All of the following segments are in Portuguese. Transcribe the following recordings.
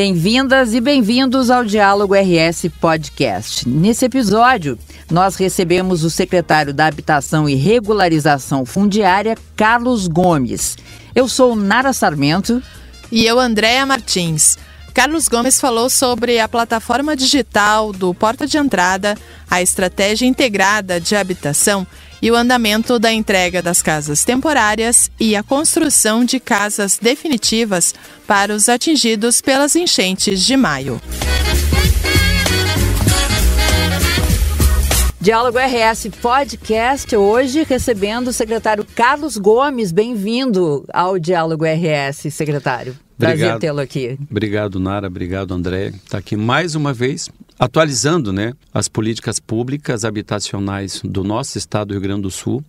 Bem-vindas e bem-vindos ao Diálogo RS Podcast. Nesse episódio, nós recebemos o secretário da Habitação e Regularização Fundiária, Carlos Gomes. Eu sou Nara Sarmento. E eu, Andréa Martins. Carlos Gomes falou sobre a plataforma digital do Porta de Entrada, a estratégia integrada de habitação e o andamento da entrega das casas temporárias e a construção de casas definitivas para os atingidos pelas enchentes de maio. Diálogo RS Podcast, hoje recebendo o secretário Carlos Gomes. Bem-vindo ao Diálogo RS, secretário. Obrigado. Prazer tê-lo aqui. Obrigado, Nara. Obrigado, André. Está aqui mais uma vez atualizando né, as políticas públicas habitacionais do nosso estado do Rio Grande do Sul,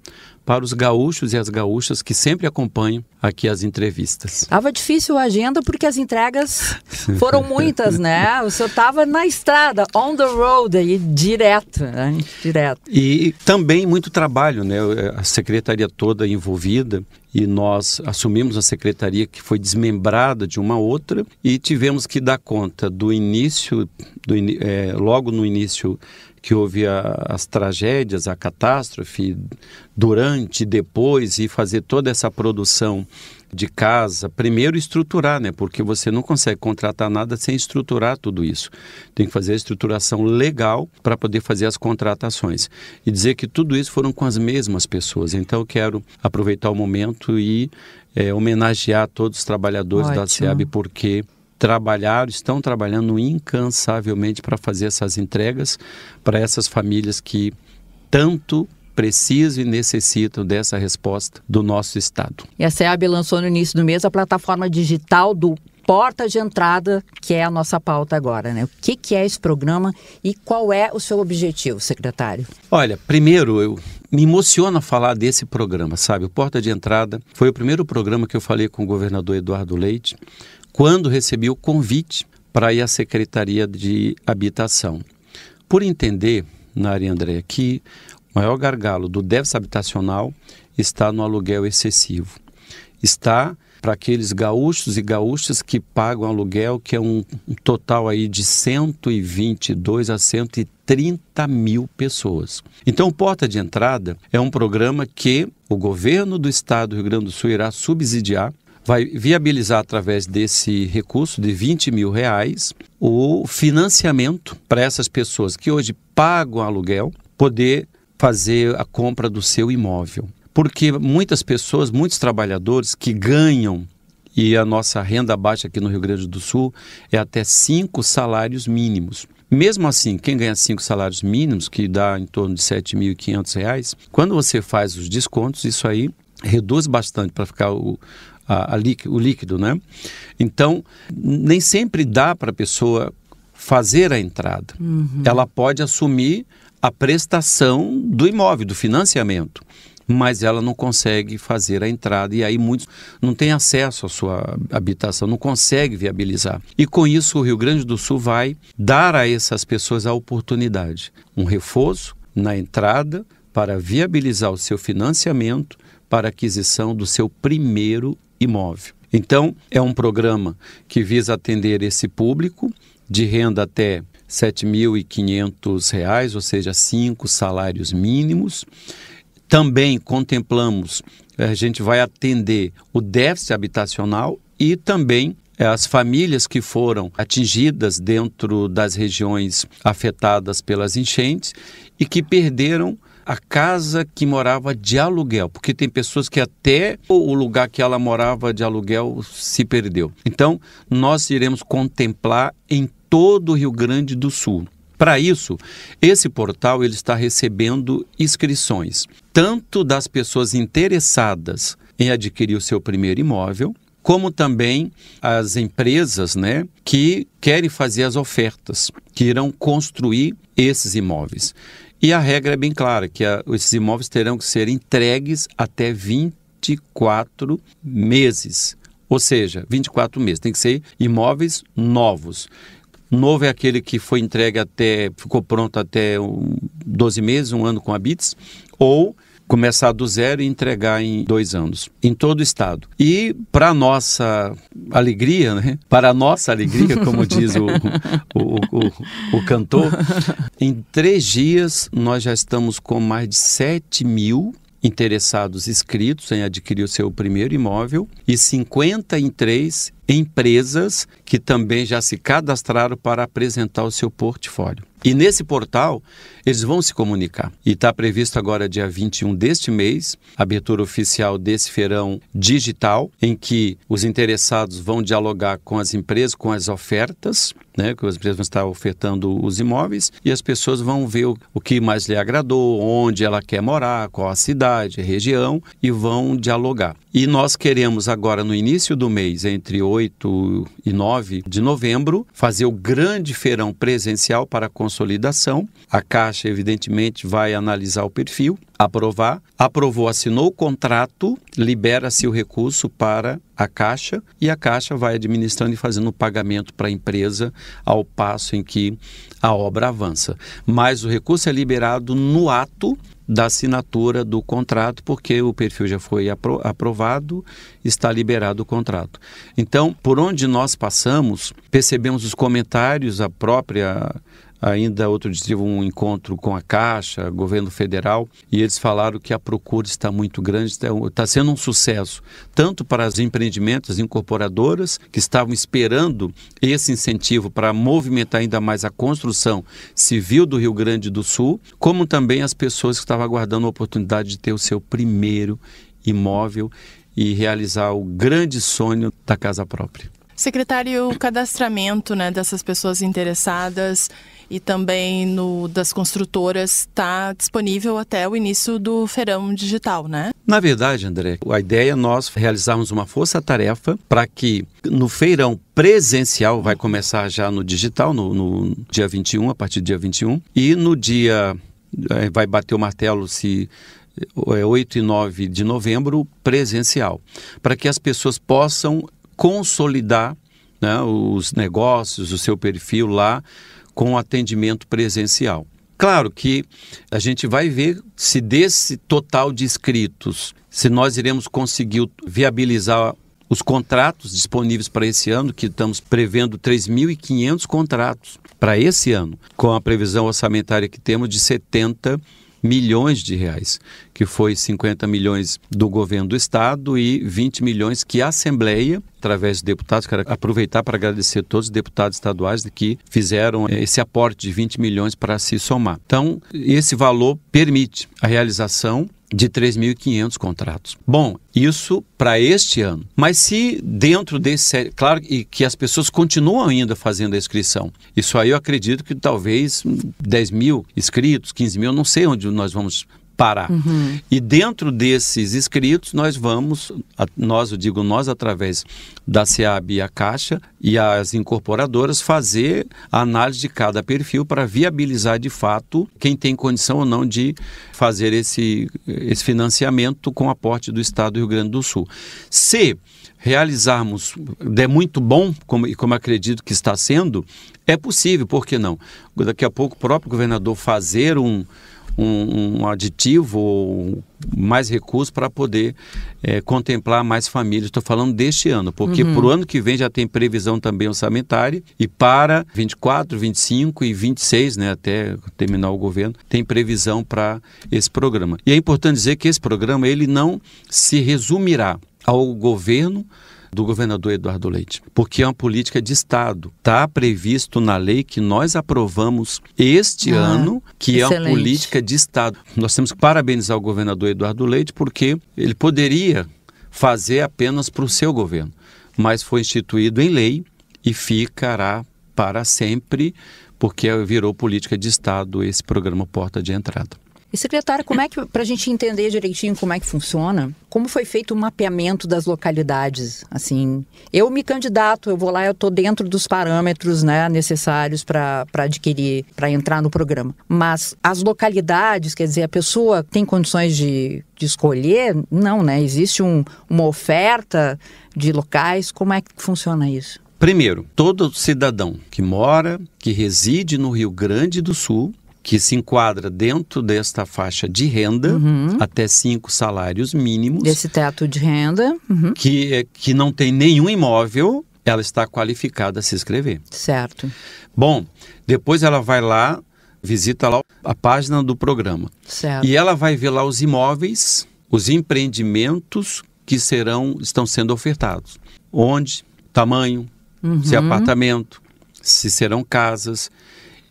para os gaúchos e as gaúchas que sempre acompanham aqui as entrevistas. Tava difícil a agenda porque as entregas foram muitas, né? O senhor tava na estrada, on the road aí, direto, né? direto. E também muito trabalho, né? A secretaria toda envolvida e nós assumimos a secretaria que foi desmembrada de uma outra e tivemos que dar conta do início, do, é, logo no início que houve a, as tragédias, a catástrofe, durante, depois, e fazer toda essa produção de casa, primeiro estruturar, né? Porque você não consegue contratar nada sem estruturar tudo isso. Tem que fazer a estruturação legal para poder fazer as contratações. E dizer que tudo isso foram com as mesmas pessoas. Então eu quero aproveitar o momento e é, homenagear todos os trabalhadores Ótimo. da SEAB, porque trabalharam, estão trabalhando incansavelmente para fazer essas entregas para essas famílias que tanto precisam e necessitam dessa resposta do nosso Estado. E a SEAB lançou no início do mês a plataforma digital do Porta de Entrada, que é a nossa pauta agora. Né? O que, que é esse programa e qual é o seu objetivo, secretário? Olha, primeiro, eu, me emociona falar desse programa, sabe? O Porta de Entrada foi o primeiro programa que eu falei com o governador Eduardo Leite quando recebi o convite para ir à Secretaria de Habitação. Por entender, Nari André, que o maior gargalo do déficit habitacional está no aluguel excessivo. Está para aqueles gaúchos e gaúchas que pagam aluguel, que é um, total aí de 122 a 130 mil pessoas. Então, Porta de Entrada é um programa que o governo do estado do Rio Grande do Sul irá subsidiar vai viabilizar através desse recurso de 20 mil reais o financiamento para essas pessoas que hoje pagam aluguel poder fazer a compra do seu imóvel. Porque muitas pessoas, muitos trabalhadores que ganham e a nossa renda baixa aqui no Rio Grande do Sul é até cinco salários mínimos. Mesmo assim, quem ganha cinco salários mínimos, que dá em torno de R$ 7.500, quando você faz os descontos, isso aí reduz bastante para ficar o, a, a líquido, o líquido, né? Então, nem sempre dá para a pessoa fazer a entrada. Uhum. Ela pode assumir a prestação do imóvel, do financiamento, mas ela não consegue fazer a entrada e aí muitos não têm acesso à sua habitação, não consegue viabilizar. E com isso o Rio Grande do Sul vai dar a essas pessoas a oportunidade, um reforço na entrada para viabilizar o seu financiamento para aquisição do seu primeiro imóvel. Então, é um programa que visa atender esse público de renda até R$ 7.500, ou seja, cinco salários mínimos. Também contemplamos, eh, a gente vai atender o déficit habitacional e também eh, as famílias que foram atingidas dentro das regiões afetadas pelas enchentes e que perderam a casa que morava de aluguel, porque tem pessoas que até o lugar que ela morava de aluguel se perdeu. Então, nós iremos contemplar em todo o Rio Grande do Sul. Para isso, esse portal ele está recebendo inscrições, tanto das pessoas interessadas em adquirir o seu primeiro imóvel, como também as empresas né, que querem fazer as ofertas, que irão construir esses imóveis. E a regra é bem clara, que a, esses imóveis terão que ser entregues até 24 meses. Ou seja, 24 meses. Tem que ser imóveis novos. Novo é aquele que foi entregue até, ficou pronto até 12 meses, um ano com a BITS, ou começar do zero e entregar em dois anos, em todo o estado. E para nossa alegria, né? para nossa alegria, como diz o, o, o, o, cantor, em três dias nós já estamos com mais de 7 mil interessados inscritos em adquirir o seu primeiro imóvel e 53 empresas que também já se cadastraram para apresentar o seu portfólio. E nesse portal, eles vão se comunicar. E está previsto agora, dia 21 deste mês, abertura oficial desse feirão digital, em que os interessados vão dialogar com as empresas, com as ofertas né? Que as empresas vão estar ofertando os imóveis e as pessoas vão ver o, o que mais lhe agradou, onde ela quer morar, qual a cidade, a região e vão dialogar. E nós queremos agora no início do mês, entre 8 e 9 de novembro, fazer o grande feirão presencial para consolidação. A Caixa, evidentemente, vai analisar o perfil aprovar, aprovou, assinou o contrato, libera-se o recurso para a Caixa e a Caixa vai administrando e fazendo o pagamento para a empresa ao passo em que a obra avança. Mas o recurso é liberado no ato da assinatura do contrato, porque o perfil já foi apro aprovado, está liberado o contrato. Então, por onde nós passamos, percebemos os comentários, a própria Ainda outro dia tive um encontro com a Caixa, governo federal, e eles falaram que a procura está muito grande, está sendo um sucesso, tanto para as empreendimentos incorporadoras que estavam esperando esse incentivo para movimentar ainda mais a construção civil do Rio Grande do Sul, como também as pessoas que estavam aguardando a oportunidade de ter o seu primeiro imóvel e realizar o grande sonho da casa própria. Secretário, o cadastramento né, dessas pessoas interessadas e também no das construtoras está disponível até o início do feirão digital, né? Na verdade, André, a ideia é nós realizarmos uma força-tarefa para que no feirão presencial, vai começar já no digital, no, no dia 21, a partir do dia 21, e no dia, eh, vai bater o martelo se 8 eh, e 9 de novembro presencial, para que as pessoas possam consolidar né, os negócios, o seu perfil lá com atendimento presencial. Claro que a gente vai ver se desse total de inscritos, se nós iremos conseguir viabilizar os contratos disponíveis para esse ano, que estamos prevendo 3.500 contratos para esse ano, com a previsão orçamentária que temos de 70 milhões de reais, que foi 50 milhões do governo do estado e 20 milhões que a Assembleia, através de deputados, quero aproveitar para agradecer todos os deputados estaduais que fizeram esse aporte de 20 milhões para se somar. Então, esse valor permite a realização de 3.500 contratos. Bom, isso para este ano. Mas se dentro desse, claro e que as pessoas continuam ainda fazendo a inscrição. Isso aí eu acredito que talvez 10 mil inscritos, 15 mil, não sei onde nós vamos parar. Uhum. E dentro desses escritos, nós vamos, nós, eu digo nós, através da SEAB e a Caixa e as incorporadoras, fazer a análise de cada perfil para viabilizar de fato quem tem condição ou não de fazer esse, esse financiamento com aporte do Estado do Rio Grande do Sul. Se realizarmos, é muito bom, como, e como acredito que está sendo, é possível, por que não? Daqui a pouco o próprio governador fazer um um, um aditivo ou mais recursos para poder é, contemplar mais famílias. Estou falando deste ano, porque uhum. para o ano que vem já tem previsão também orçamentária e para 24, 25 e 26, né, até terminar o governo, tem previsão para esse programa. E é importante dizer que esse programa ele não se resumirá ao governo do governador Eduardo Leite, porque é uma política de Estado. Está previsto na lei que nós aprovamos este ah, ano, que excelente. é uma política de Estado. Nós temos que parabenizar o governador Eduardo Leite, porque ele poderia fazer apenas para o seu governo, mas foi instituído em lei e ficará para sempre, porque virou política de Estado esse programa Porta de Entrada. E secretária, como é que, para a gente entender direitinho como é que funciona, como foi feito o mapeamento das localidades? Assim, eu me candidato, eu vou lá, eu estou dentro dos parâmetros né, necessários para adquirir, para entrar no programa. Mas as localidades, quer dizer, a pessoa tem condições de, de escolher? Não, né? Existe um, uma oferta de locais, como é que funciona isso? Primeiro, todo cidadão que mora, que reside no Rio Grande do Sul, que se enquadra dentro desta faixa de renda, uhum. até cinco salários mínimos. Desse teto de renda. Uhum. Que, eh, que não tem nenhum imóvel, ela está qualificada a se inscrever. Certo. Bom, depois ela vai lá, visita lá a página do programa. Certo. E ela vai ver lá os imóveis, os empreendimentos que serão, estão sendo ofertados. Onde, tamanho, uhum. se é uhum. apartamento, se serão casas.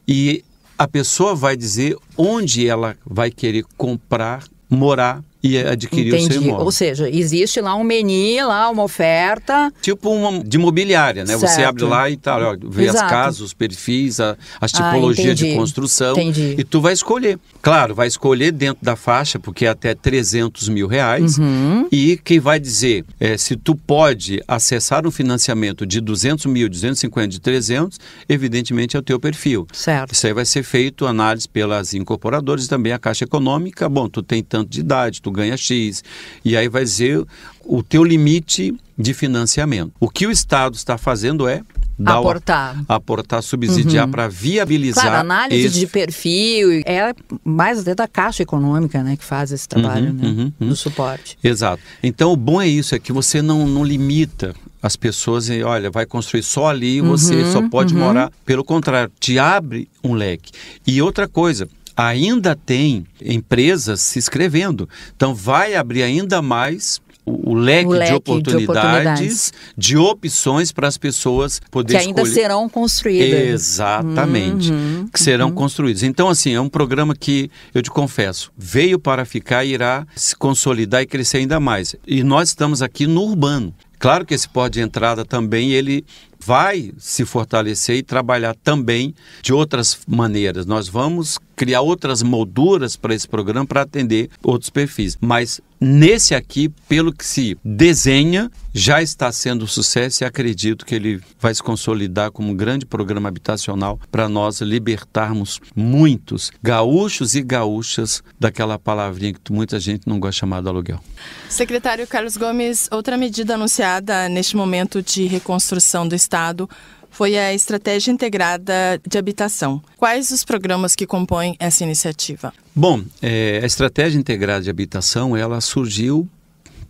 E a pessoa vai dizer onde ela vai querer comprar, morar e adquirir Entendi. seu imóvel. Ou seja, existe lá um menu, lá uma oferta. Tipo uma de imobiliária, né? Certo. Você abre lá e tal, tá, vê Exato. as casas, os perfis, a, as ah, tipologias ah, de construção. Entendi. E tu vai escolher. Claro, vai escolher dentro da faixa, porque é até 300 mil reais. Uhum. E quem vai dizer é, se tu pode acessar um financiamento de 200 mil, 250, de 300, evidentemente é o teu perfil. Certo. Isso aí vai ser feito análise pelas incorporadoras e também a Caixa Econômica. Bom, tu tem tanto de idade, tu tu ganha X. E aí vai dizer o teu limite de financiamento. O que o Estado está fazendo é dar aportar, o, aportar subsidiar uhum. para viabilizar. Claro, análise de perfil é mais até da Caixa Econômica, né, que faz esse uhum, trabalho uhum, né, uhum, uhum. suporte. Exato. Então o bom é isso, é que você não, não limita as pessoas e olha, vai construir só ali, você só uhum, pode morar. Pelo contrário, te abre um leque. E outra coisa, ainda tem empresas se inscrevendo. Então, vai abrir ainda mais o, leque, o leque de, oportunidades, de oportunidades, de opções para as pessoas poderem Que ainda escolher. serão construídas. Exatamente. Uhum, que serão uhum. construídas. Então, assim, é um programa que, eu te confesso, veio para ficar e irá se consolidar e crescer ainda mais. E nós estamos aqui no urbano. Claro que esse porte de entrada também ele vai se fortalecer e trabalhar também de outras maneiras. Nós vamos criar outras molduras para esse programa para atender outros perfis. Mas nesse aqui, pelo que se desenha, já está sendo um sucesso e acredito que ele vai se consolidar como um grande programa habitacional para nós libertarmos muitos gaúchos e gaúchas daquela palavrinha que muita gente não gosta chamada aluguel. Secretário Carlos Gomes, outra medida anunciada neste momento de reconstrução do estado Estado foi a Estratégia Integrada de Habitação. Quais os programas que compõem essa iniciativa? Bom, é, a Estratégia Integrada de Habitação ela surgiu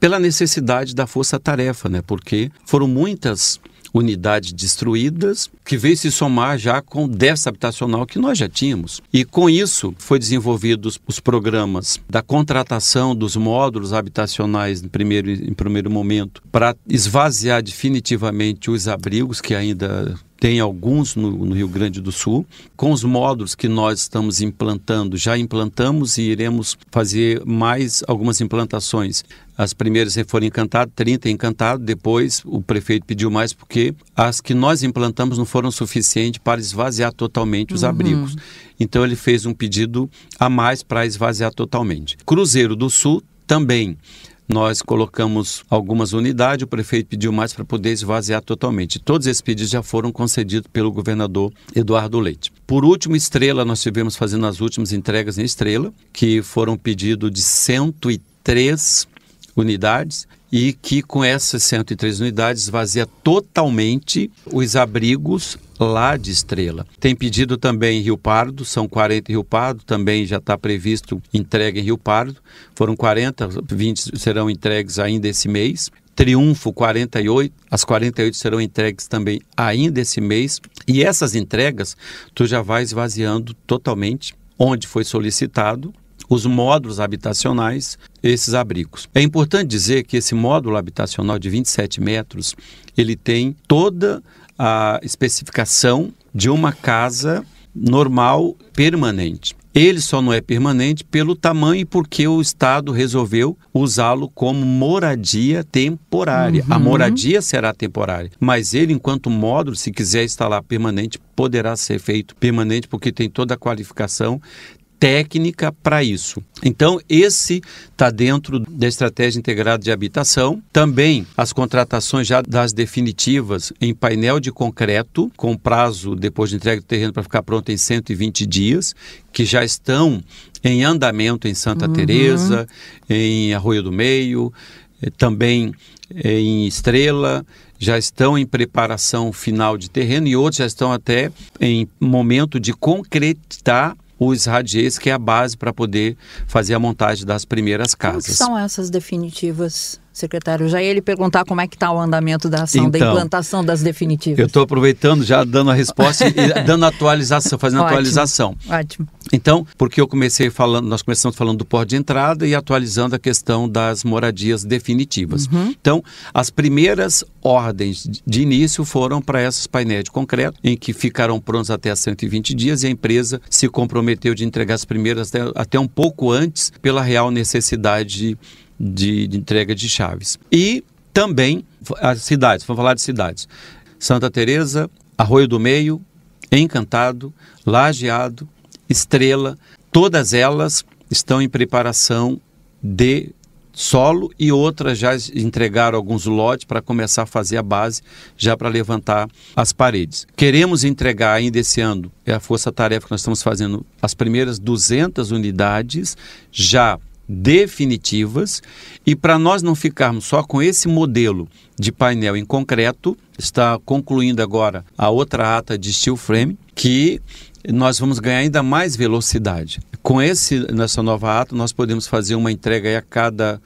pela necessidade da força-tarefa, né? porque foram muitas unidades destruídas, que veio se somar já com o déficit habitacional que nós já tínhamos. E com isso foi desenvolvidos os programas da contratação dos módulos habitacionais em primeiro, em primeiro momento para esvaziar definitivamente os abrigos que ainda tem alguns no, no, Rio Grande do Sul. Com os módulos que nós estamos implantando, já implantamos e iremos fazer mais algumas implantações. As primeiras foram encantadas, 30 encantadas, depois o prefeito pediu mais porque as que nós implantamos não foram suficientes para esvaziar totalmente os uhum. abrigos. Então ele fez um pedido a mais para esvaziar totalmente. Cruzeiro do Sul também. Nós colocamos algumas unidades, o prefeito pediu mais para poder esvaziar totalmente. Todos esses pedidos já foram concedidos pelo governador Eduardo Leite. Por último, Estrela, nós tivemos fazendo as últimas entregas em Estrela, que foram pedido de 103 unidades e que com essas 103 unidades esvazia totalmente os abrigos lá de Estrela. Tem pedido também em Rio Pardo, são 40 em Rio Pardo, também já está previsto entrega em Rio Pardo. Foram 40, 20 serão entregues ainda esse mês. Triunfo 48, as 48 serão entregues também ainda esse mês. E essas entregas tu já vai esvaziando totalmente onde foi solicitado os módulos habitacionais, esses abrigos. É importante dizer que esse módulo habitacional de 27 metros, ele tem toda a especificação de uma casa normal permanente. Ele só não é permanente pelo tamanho e porque o Estado resolveu usá-lo como moradia temporária. Uhum. A moradia será temporária, mas ele, enquanto módulo, se quiser instalar permanente, poderá ser feito permanente porque tem toda a qualificação, técnica para isso. Então, esse está dentro da estratégia integrada de habitação. Também as contratações já das definitivas em painel de concreto, com prazo depois de entrega do terreno para ficar pronto em 120 dias, que já estão em andamento em Santa uhum. Teresa, em Arroio do Meio, eh, também eh, em Estrela, já estão em preparação final de terreno e outros já estão até em momento de concretar os radiês, que é a base para poder fazer a montagem das primeiras casas. Como são essas definitivas? secretário, já ia lhe perguntar como é que está o andamento da ação, então, da implantação das definitivas. Eu estou aproveitando, já dando a resposta e dando atualização, fazendo ótimo, atualização. Ótimo. Então, porque eu comecei falando, nós começamos falando do porte de entrada e atualizando a questão das moradias definitivas. Uhum. Então, as primeiras ordens de início foram para essas painéis de concreto, em que ficaram prontos até 120 dias e a empresa se comprometeu de entregar as primeiras até, até um pouco antes, pela real necessidade de de, de entrega de chaves. E também as cidades, vamos falar de cidades. Santa Teresa, Arroio do Meio, Encantado, Lajeado, Estrela, todas elas estão em preparação de solo e outras já entregaram alguns lotes para começar a fazer a base, já para levantar as paredes. Queremos entregar ainda esse ano, é a força-tarefa que nós estamos fazendo, as primeiras 200 unidades já definitivas e para nós não ficarmos só com esse modelo de painel em concreto, está concluindo agora a outra ata de steel frame que nós vamos ganhar ainda mais velocidade. Com esse nessa nova ata nós podemos fazer uma entrega a cada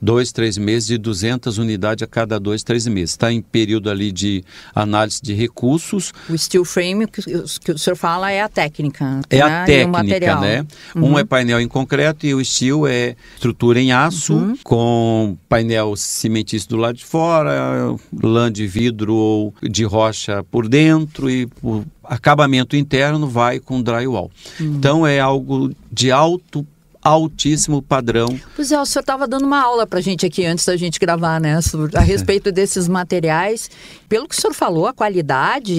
dois, três meses, de 200 unidades a cada dois, três meses. Está em período ali de análise de recursos. O steel frame, que, que o senhor fala, é a técnica. É né? a técnica, né? Uhum. Um é painel em concreto e o steel é estrutura em aço, uhum. com painel cimentício do lado de fora, lã de vidro ou de rocha por dentro e por acabamento interno vai com drywall. Uhum. Então é algo de alto altíssimo padrão. Pois é, o senhor estava dando uma aula para a gente aqui antes da gente gravar, né? A é. respeito desses materiais. Pelo que o senhor falou, a qualidade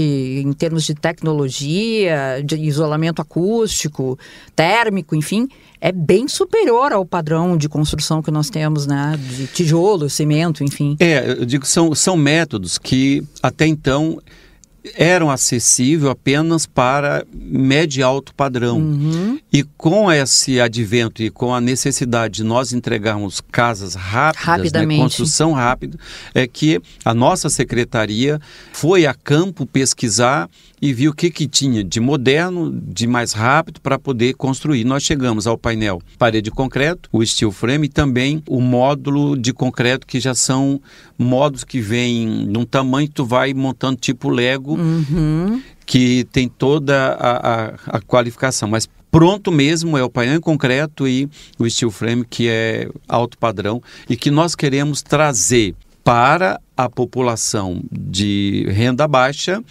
em termos de tecnologia, de isolamento acústico, térmico, enfim, é bem superior ao padrão de construção que nós temos, né? De tijolo, cimento, enfim. É, eu digo, são, são métodos que até então eram acessíveis apenas para médio e alto padrão. Uhum. E com esse advento e com a necessidade de nós entregarmos casas rápidas, né, construção rápida, é que a nossa secretaria foi a campo pesquisar e viu o que, que tinha de moderno, de mais rápido para poder construir. Nós chegamos ao painel parede de concreto, o steel frame e também o módulo de concreto, que já são módulos que vêm num tamanho que tu vai montando tipo Lego, uhum. que tem toda a, a, a qualificação. Mas pronto mesmo é o painel em concreto e o steel frame, que é alto padrão e que nós queremos trazer para a população de renda baixa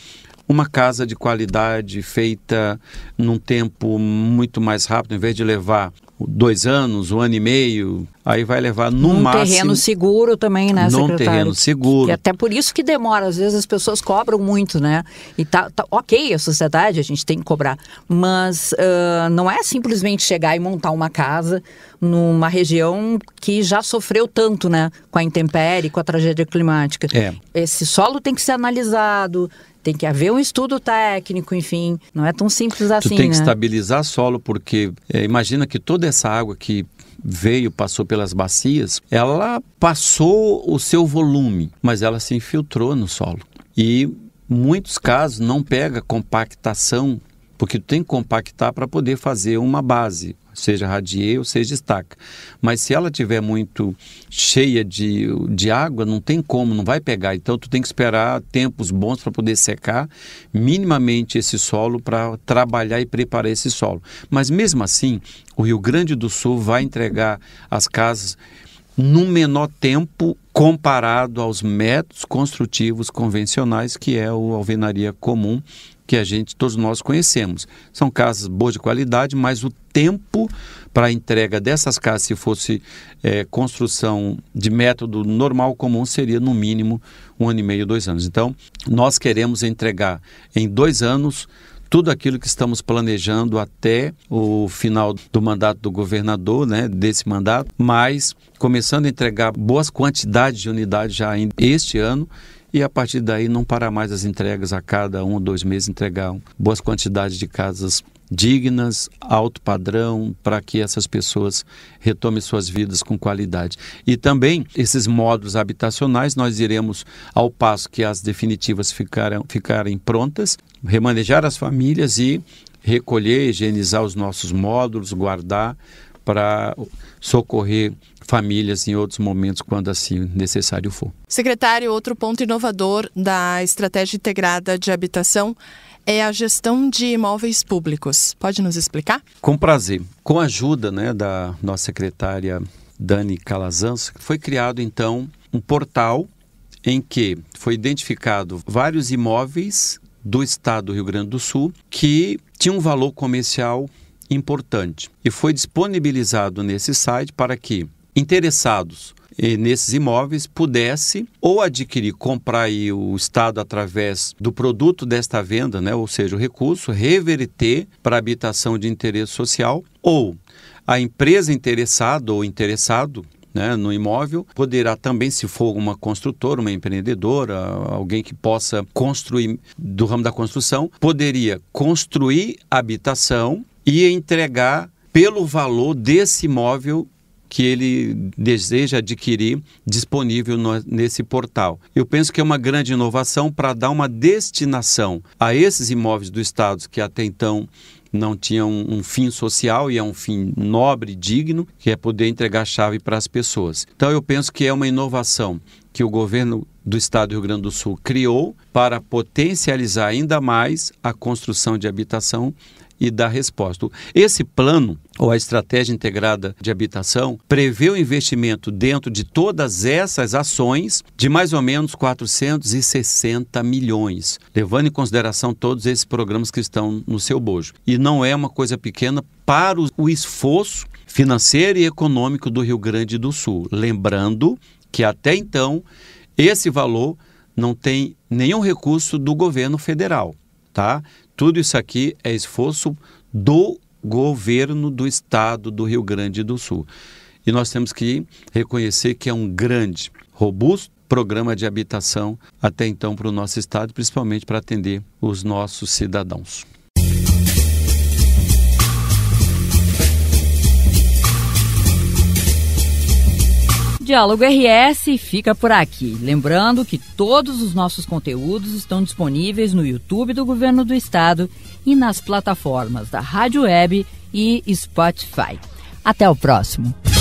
uma casa de qualidade feita num tempo muito mais rápido, em vez de levar dois anos, um ano e meio, aí vai levar no num máximo... Num terreno seguro também, né, num secretário? Num terreno seguro. E até por isso que demora, às vezes as pessoas cobram muito, né? E tá, tá ok, a sociedade, a gente tem que cobrar, mas uh, não é simplesmente chegar e montar uma casa numa região que já sofreu tanto, né? Com a intempérie, com a tragédia climática. É. Esse solo tem que ser analisado, tem que haver um estudo técnico, enfim. Não é tão simples assim. Tu tem que né? estabilizar solo, porque é, imagina que toda essa água que veio, passou pelas bacias, ela passou o seu volume, mas ela se infiltrou no solo. E muitos casos não pega compactação, porque tu tem que compactar para poder fazer uma base seja radier ou seja estaca. Mas se ela tiver muito cheia de, de água, não tem como, não vai pegar. Então tu tem que esperar tempos bons para poder secar minimamente esse solo para trabalhar e preparar esse solo. Mas mesmo assim, o Rio Grande do Sul vai entregar as casas no menor tempo comparado aos métodos construtivos convencionais, que é a alvenaria comum que a gente todos nós conhecemos. São casas boas de qualidade, mas o tempo para a entrega dessas casas, se fosse é, construção de método normal comum, seria no mínimo um ano e meio, dois anos. Então, nós queremos entregar em dois anos tudo aquilo que estamos planejando até o final do mandato do governador, né, desse mandato, mas começando a entregar boas quantidades de unidades já este ano e a partir daí não para mais as entregas a cada um ou dois meses entregar boas quantidades de casas dignas, alto padrão, para que essas pessoas retomem suas vidas com qualidade. E também esses módulos habitacionais, nós iremos, ao passo que as definitivas ficarem, ficarem prontas, remanejar as famílias e recolher, higienizar os nossos módulos, guardar para socorrer famílias em outros momentos quando assim necessário for. Secretário, outro ponto inovador da estratégia integrada de habitação é a gestão de imóveis públicos. Pode nos explicar? Com prazer. Com a ajuda né, da nossa secretária Dani Calazans, foi criado então um portal em que foi identificado vários imóveis do estado do Rio Grande do Sul que tinham um valor comercial importante. E foi disponibilizado nesse site para que interessados eh, nesses imóveis pudesse ou adquirir, comprar o Estado através do produto desta venda, né, ou seja, o recurso, reverter para habitação de interesse social, ou a empresa interessada ou interessado né, no imóvel, poderá também, se for uma construtora, uma empreendedora, alguém que possa construir do ramo da construção, poderia construir habitação e entregar pelo valor desse imóvel que ele deseja adquirir disponível no, nesse portal. Eu penso que é uma grande inovação para dar uma destinação a esses imóveis do Estado que até então não tinham um, um, fim social e é um fim nobre, digno, que é poder entregar a chave para as pessoas. Então eu penso que é uma inovação que o governo do Estado do Rio Grande do Sul criou para potencializar ainda mais a construção de habitação e dar resposta. Esse plano, ou a estratégia integrada de habitação, prevê o investimento dentro de todas essas ações de mais ou menos 460 milhões, levando em consideração todos esses programas que estão no seu bojo. E não é uma coisa pequena para o esforço financeiro e econômico do Rio Grande do Sul. Lembrando que até então esse valor não tem nenhum recurso do governo federal tá? Tudo isso aqui é esforço do governo do estado do Rio Grande do Sul. E nós temos que reconhecer que é um grande, robusto programa de habitação até então para o nosso estado, principalmente para atender os nossos cidadãos. Diálogo RS fica por aqui. Lembrando que todos os nossos conteúdos estão disponíveis no YouTube do Governo do Estado e nas plataformas da Rádio Web e Spotify. Até o próximo.